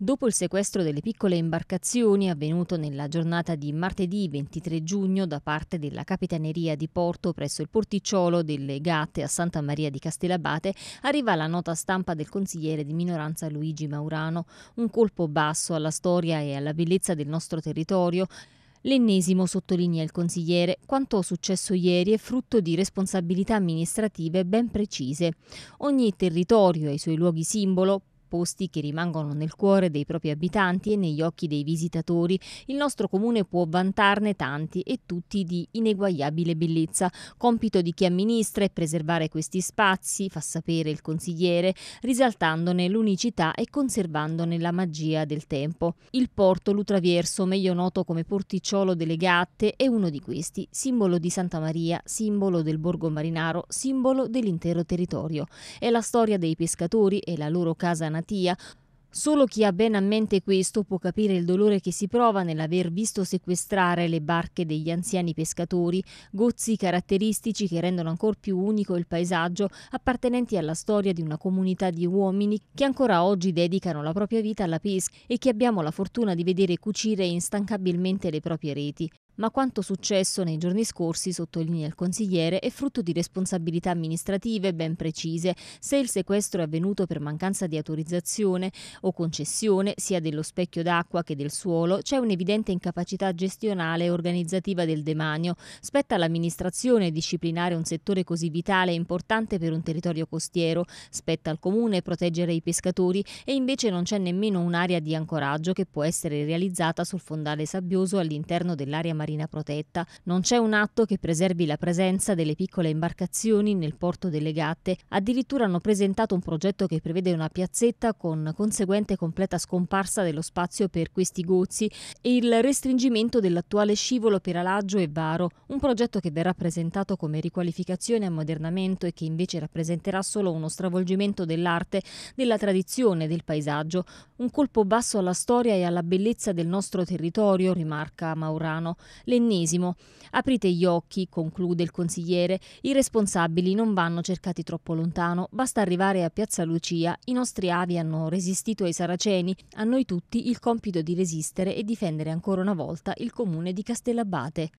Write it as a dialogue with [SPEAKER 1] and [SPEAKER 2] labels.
[SPEAKER 1] Dopo il sequestro delle piccole imbarcazioni avvenuto nella giornata di martedì 23 giugno da parte della Capitaneria di Porto presso il porticciolo delle Gatte a Santa Maria di Castellabate, arriva la nota stampa del consigliere di minoranza Luigi Maurano. Un colpo basso alla storia e alla bellezza del nostro territorio L'ennesimo, sottolinea il consigliere, quanto successo ieri è frutto di responsabilità amministrative ben precise. Ogni territorio ha i suoi luoghi simbolo posti che rimangono nel cuore dei propri abitanti e negli occhi dei visitatori, il nostro comune può vantarne tanti e tutti di ineguagliabile bellezza. Compito di chi amministra è preservare questi spazi, fa sapere il consigliere, risaltandone l'unicità e conservandone la magia del tempo. Il porto Lutraverso, meglio noto come porticciolo delle gatte, è uno di questi, simbolo di Santa Maria, simbolo del borgo marinaro, simbolo dell'intero territorio. È la storia dei pescatori e la loro casa nazionale natia. Solo chi ha bene a mente questo può capire il dolore che si prova nell'aver visto sequestrare le barche degli anziani pescatori, gozzi caratteristici che rendono ancor più unico il paesaggio, appartenenti alla storia di una comunità di uomini che ancora oggi dedicano la propria vita alla pesca e che abbiamo la fortuna di vedere cucire instancabilmente le proprie reti ma quanto successo nei giorni scorsi, sottolinea il consigliere, è frutto di responsabilità amministrative ben precise. Se il sequestro è avvenuto per mancanza di autorizzazione o concessione sia dello specchio d'acqua che del suolo, c'è un'evidente incapacità gestionale e organizzativa del demanio. Spetta all'amministrazione disciplinare un settore così vitale e importante per un territorio costiero, spetta al comune proteggere i pescatori e invece non c'è nemmeno un'area di ancoraggio che può essere realizzata sul fondale sabbioso all'interno dell'area marittima marina protetta. Non c'è un atto che preservi la presenza delle piccole imbarcazioni nel porto delle Gatte. Addirittura hanno presentato un progetto che prevede una piazzetta con conseguente completa scomparsa dello spazio per questi gozzi e il restringimento dell'attuale scivolo per Alaggio e Varo, un progetto che verrà presentato come riqualificazione e ammodernamento e che invece rappresenterà solo uno stravolgimento dell'arte, della tradizione, del paesaggio. Un colpo basso alla storia e alla bellezza del nostro territorio, rimarca Maurano l'ennesimo. Aprite gli occhi, conclude il consigliere, i responsabili non vanno cercati troppo lontano, basta arrivare a Piazza Lucia, i nostri avi hanno resistito ai saraceni, a noi tutti il compito di resistere e difendere ancora una volta il comune di Castellabate.